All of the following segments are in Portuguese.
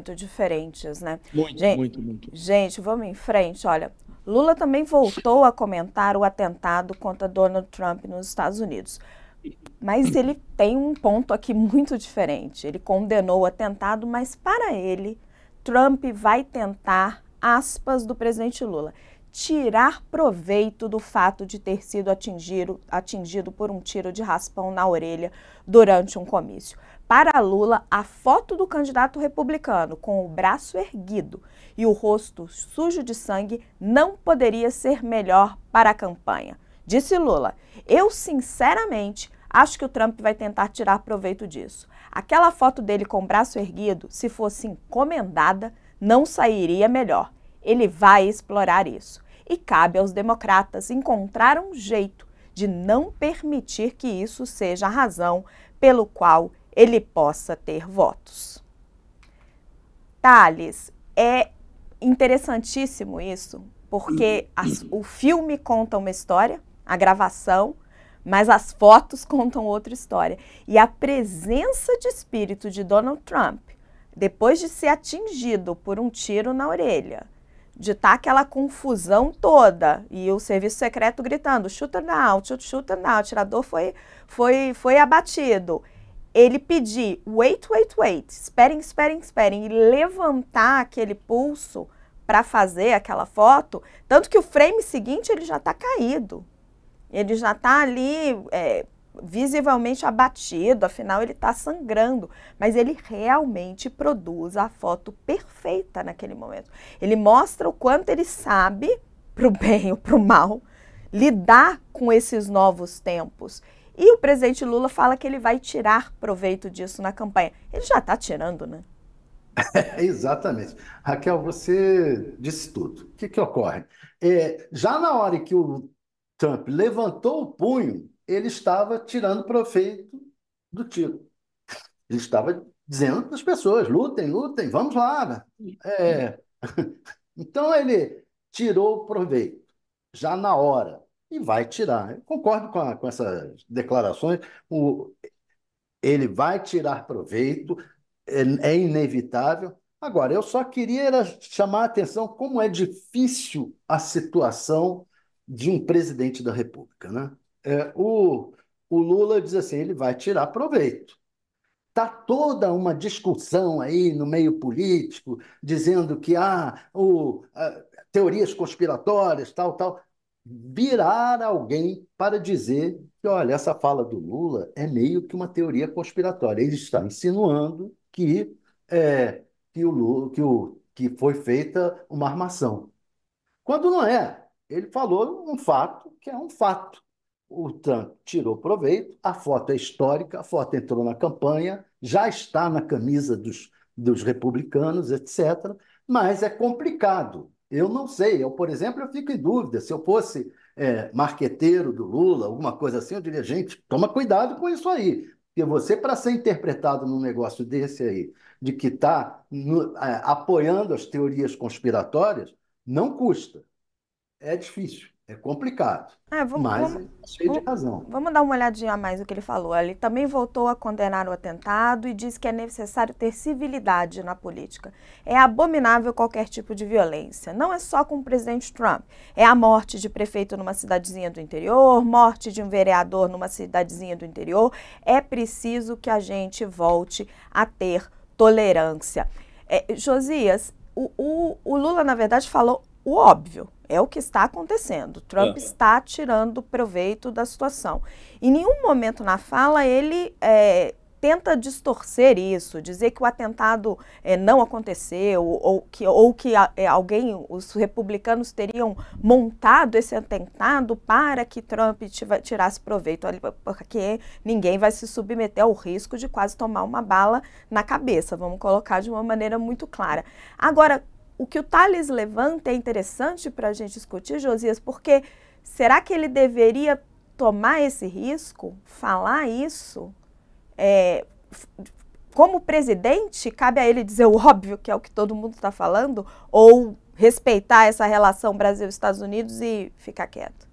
muito diferentes, né? Muito, gente, muito, muito. Gente, vamos em frente, olha. Lula também voltou a comentar o atentado contra Donald Trump nos Estados Unidos. Mas ele tem um ponto aqui muito diferente. Ele condenou o atentado, mas para ele, Trump vai tentar aspas do presidente Lula tirar proveito do fato de ter sido atingido, atingido por um tiro de raspão na orelha durante um comício. Para Lula, a foto do candidato republicano com o braço erguido e o rosto sujo de sangue não poderia ser melhor para a campanha. Disse Lula: Eu sinceramente acho que o Trump vai tentar tirar proveito disso. Aquela foto dele com o braço erguido, se fosse encomendada, não sairia melhor. Ele vai explorar isso. E cabe aos democratas encontrar um jeito de não permitir que isso seja a razão pelo qual ele possa ter votos. Thales, é interessantíssimo isso, porque as, o filme conta uma história, a gravação, mas as fotos contam outra história. E a presença de espírito de Donald Trump, depois de ser atingido por um tiro na orelha, de estar tá aquela confusão toda e o serviço secreto gritando chuta não, chuta, chuta não, o tirador foi, foi, foi abatido. Ele pedir wait, wait, wait, esperem, esperem, esperem e levantar aquele pulso para fazer aquela foto, tanto que o frame seguinte ele já está caído, ele já está ali é, visivelmente abatido, afinal ele está sangrando, mas ele realmente produz a foto perfeita naquele momento. Ele mostra o quanto ele sabe, para o bem ou para o mal, lidar com esses novos tempos. E o presidente Lula fala que ele vai tirar proveito disso na campanha. Ele já está tirando, né? É, exatamente. Raquel, você disse tudo. O que, que ocorre? É, já na hora que o Trump levantou o punho, ele estava tirando proveito do tiro. Ele estava dizendo para as pessoas: lutem, lutem, vamos lá. É... Então ele tirou proveito já na hora e vai tirar. Eu concordo com, a, com essas declarações. O, ele vai tirar proveito, é, é, inevitável. Agora, eu só queria chamar a atenção como é difícil a situação de um presidente da República, né? é, o, o Lula diz assim: ele vai tirar proveito. Está toda uma discussão aí no meio político, dizendo que há ah, o, teorias conspiratórias, tal, tal. Virar alguém para dizer que, olha, essa fala do Lula é meio que uma teoria conspiratória. Ele está insinuando que, é, que, o, Lula, que, o, que foi feita uma armação. Quando não é, ele falou um fato que é um fato o Trump tirou proveito, a foto é histórica, a foto entrou na campanha, já está na camisa dos, dos republicanos, etc. Mas é complicado. Eu não sei. Eu, por exemplo, eu fico em dúvida. Se eu fosse é, marqueteiro do Lula, alguma coisa assim, eu diria, gente, toma cuidado com isso aí. Porque você, para ser interpretado num negócio desse aí, de que está é, apoiando as teorias conspiratórias, não custa. É difícil. É complicado. É, vamos, mas vamos, é cheio vamos, de razão. Vamos dar uma olhadinha a mais no que ele falou. Ele também voltou a condenar o atentado e disse que é necessário ter civilidade na política. É abominável qualquer tipo de violência. Não é só com o presidente Trump. É a morte de prefeito numa cidadezinha do interior, morte de um vereador numa cidadezinha do interior. É preciso que a gente volte a ter tolerância. É, Josias, o, o, o Lula, na verdade, falou o óbvio. É o que está acontecendo. Trump está tirando proveito da situação. Em nenhum momento na fala ele é, tenta distorcer isso, dizer que o atentado é, não aconteceu ou que, ou que é, alguém, os republicanos teriam montado esse atentado para que Trump tiva, tirasse proveito, porque ninguém vai se submeter ao risco de quase tomar uma bala na cabeça, vamos colocar de uma maneira muito clara. Agora, o que o Thales levanta é interessante para a gente discutir, Josias, porque será que ele deveria tomar esse risco, falar isso? É, como presidente, cabe a ele dizer o óbvio, que é o que todo mundo está falando, ou respeitar essa relação Brasil-Estados Unidos e ficar quieto?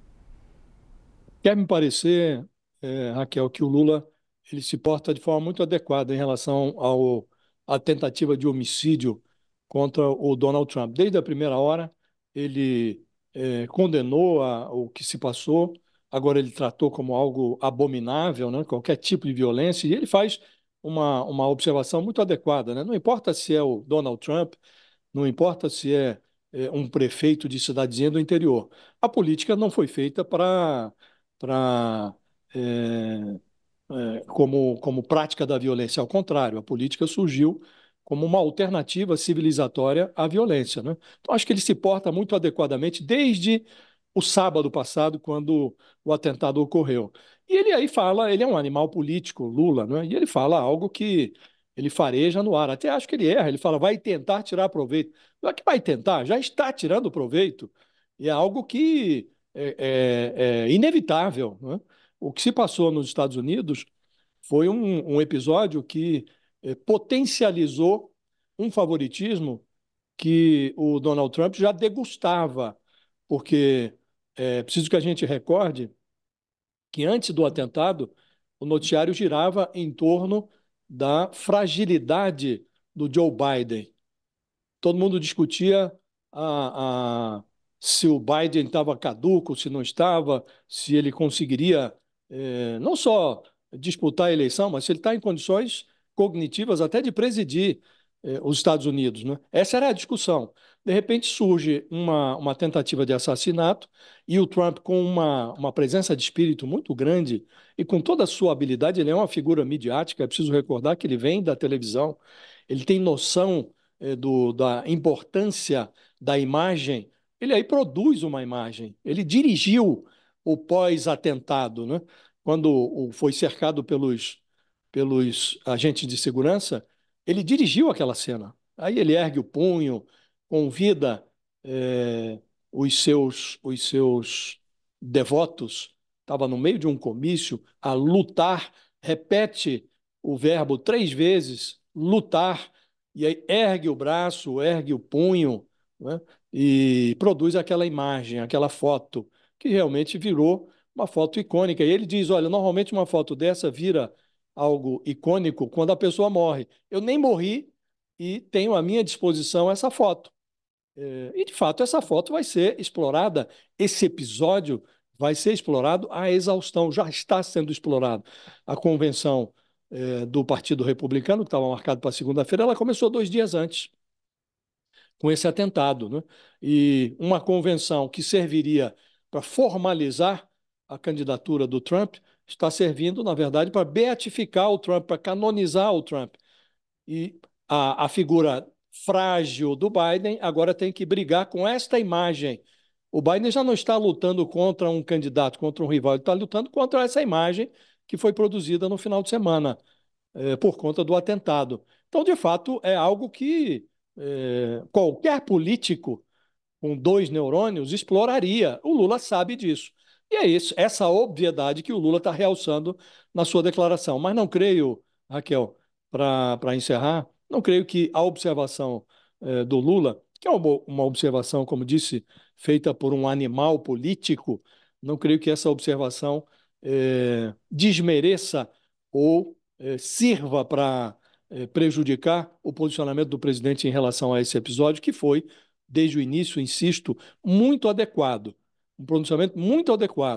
Quer me parecer, é, Raquel, que o Lula ele se porta de forma muito adequada em relação ao, à tentativa de homicídio contra o Donald Trump. Desde a primeira hora, ele é, condenou a, o que se passou, agora ele tratou como algo abominável, né? qualquer tipo de violência, e ele faz uma, uma observação muito adequada. Né? Não importa se é o Donald Trump, não importa se é, é um prefeito de cidadezinha do interior. A política não foi feita para. É, é, como, como prática da violência. Ao contrário, a política surgiu como uma alternativa civilizatória à violência. Né? Então, acho que ele se porta muito adequadamente desde o sábado passado, quando o atentado ocorreu. E ele aí fala, ele é um animal político, Lula, né? e ele fala algo que ele fareja no ar. Até acho que ele erra, ele fala, vai tentar tirar proveito. Não é que vai tentar, já está tirando proveito. E é algo que é, é, é inevitável. Né? O que se passou nos Estados Unidos foi um, um episódio que eh, potencializou um favoritismo que o Donald Trump já degustava, porque é preciso que a gente recorde que antes do atentado, o noticiário girava em torno da fragilidade do Joe Biden. Todo mundo discutia a, a, se o Biden estava caduco, se não estava, se ele conseguiria é, não só disputar a eleição, mas se ele está em condições cognitivas até de presidir eh, os Estados Unidos. Né? Essa era a discussão. De repente surge uma, uma tentativa de assassinato e o Trump, com uma, uma presença de espírito muito grande e com toda a sua habilidade, ele é uma figura midiática, é preciso recordar que ele vem da televisão, ele tem noção eh, do, da importância da imagem, ele aí produz uma imagem, ele dirigiu o pós-atentado, né? quando foi cercado pelos pelos agentes de segurança, ele dirigiu aquela cena. Aí ele ergue o punho, convida é, os seus os seus devotos, estava no meio de um comício, a lutar, repete o verbo três vezes, lutar, e aí ergue o braço, ergue o punho, né? e produz aquela imagem, aquela foto, que realmente virou uma foto icônica. E ele diz: olha, normalmente uma foto dessa vira algo icônico quando a pessoa morre. Eu nem morri e tenho à minha disposição essa foto. É, e, de fato, essa foto vai ser explorada, esse episódio vai ser explorado à exaustão, já está sendo explorado. A convenção é, do Partido Republicano, que estava marcada para segunda-feira, ela começou dois dias antes, com esse atentado. Né? E uma convenção que serviria para formalizar a candidatura do Trump está servindo, na verdade, para beatificar o Trump, para canonizar o Trump. E a, a figura frágil do Biden agora tem que brigar com esta imagem. O Biden já não está lutando contra um candidato, contra um rival, ele está lutando contra essa imagem que foi produzida no final de semana eh, por conta do atentado. Então, de fato, é algo que eh, qualquer político com dois neurônios exploraria. O Lula sabe disso. E é isso, essa obviedade que o Lula está realçando na sua declaração. Mas não creio, Raquel, para encerrar, não creio que a observação eh, do Lula, que é uma, uma observação, como disse, feita por um animal político, não creio que essa observação eh, desmereça ou eh, sirva para eh, prejudicar o posicionamento do presidente em relação a esse episódio, que foi, desde o início, insisto, muito adequado um pronunciamento muito adequado.